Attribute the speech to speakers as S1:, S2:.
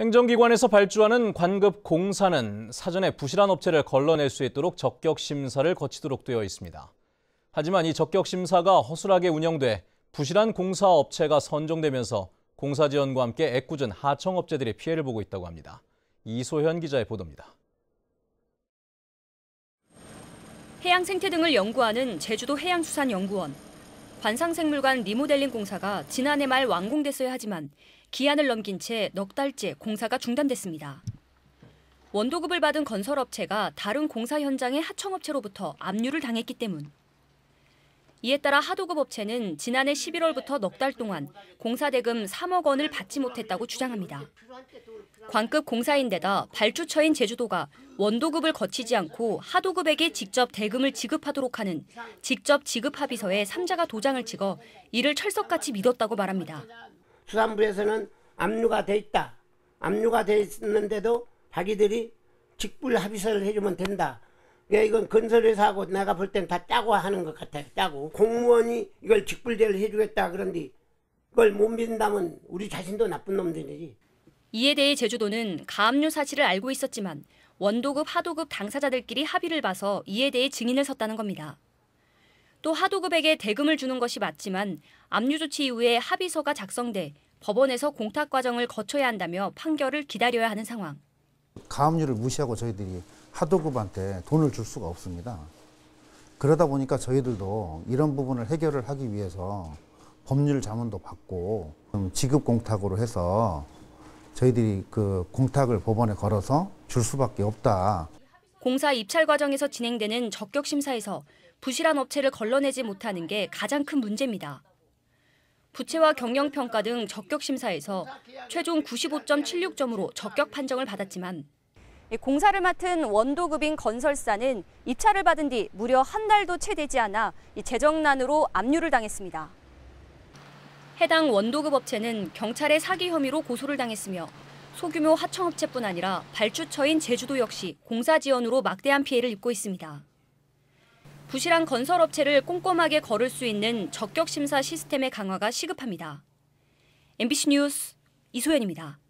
S1: 행정기관에서 발주하는 관급 공사는 사전에 부실한 업체를 걸러낼 수 있도록 적격 심사를 거치도록 되어 있습니다. 하지만 이 적격 심사가 허술하게 운영돼 부실한 공사 업체가 선정되면서 공사 지원과 함께 애꿎은 하청 업체들이 피해를 보고 있다고 합니다. 이소현 기자의 보도입니다.
S2: 해양 생태 등을 연구하는 제주도 해양수산연구원. 관상생물관 리모델링 공사가 지난해 말 완공됐어야 하지만 기한을 넘긴 채 넉 달째 공사가 중단됐습니다. 원도급을 받은 건설업체가 다른 공사 현장의 하청업체로부터 압류를 당했기 때문. 이에 따라 하도급 업체는 지난해 11월부터 넉달 동안 공사 대금 3억 원을 받지 못했다고 주장합니다. 관급 공사인데다 발주처인 제주도가 원도급을 거치지 않고 하도급에게 직접 대금을 지급하도록 하는 직접 지급 합의서에 3자가 도장을 찍어 이를 철석같이 믿었다고 말합니다.
S3: 수산부에서는 압류가 돼 있다. 압류가 돼 있는데도 자기들이 직불 합의서를 해주면 된다. 그러니까 이건 건설회사하고 내가 볼 땐 다 짜고 하는 것 같아요. 짜고. 공무원이 이걸 직불제를 해주겠다 그런데 그걸 못 믿는다면 우리 자신도 나쁜 놈들이지.
S2: 이에 대해 제주도는 가압류 사실을 알고 있었지만 원도급, 하도급 당사자들끼리 합의를 봐서 이에 대해 증인을 섰다는 겁니다. 또 하도급에게 대금을 주는 것이 맞지만 압류 조치 이후에 합의서가 작성돼 법원에서 공탁 과정을 거쳐야 한다며 판결을 기다려야 하는 상황.
S4: 가압류를 무시하고 저희들이 하도급한테 돈을 줄 수가 없습니다. 그러다 보니까 저희들도 이런 부분을 해결을 하기 위해서 법률 자문도 받고 지급 공탁으로 해서 저희들이 그 공탁을 법원에 걸어서 줄 수밖에 없다.
S2: 공사 입찰 과정에서 진행되는 적격 심사에서 부실한 업체를 걸러내지 못하는 게 가장 큰 문제입니다. 부채와 경영 평가 등 적격 심사에서 최종 95.76점으로 적격 판정을 받았지만 공사를 맡은 원도급인 건설사는 입찰을 받은 뒤 무려 한 달도 채 되지 않아 재정난으로 압류를 당했습니다. 해당 원도급 업체는 경찰의 사기 혐의로 고소를 당했으며 소규모 하청업체뿐 아니라 발주처인 제주도 역시 공사 지연으로 막대한 피해를 입고 있습니다. 부실한 건설업체를 꼼꼼하게 걸을 수 있는 적격심사 시스템의 강화가 시급합니다. MBC 뉴스 이소연입니다.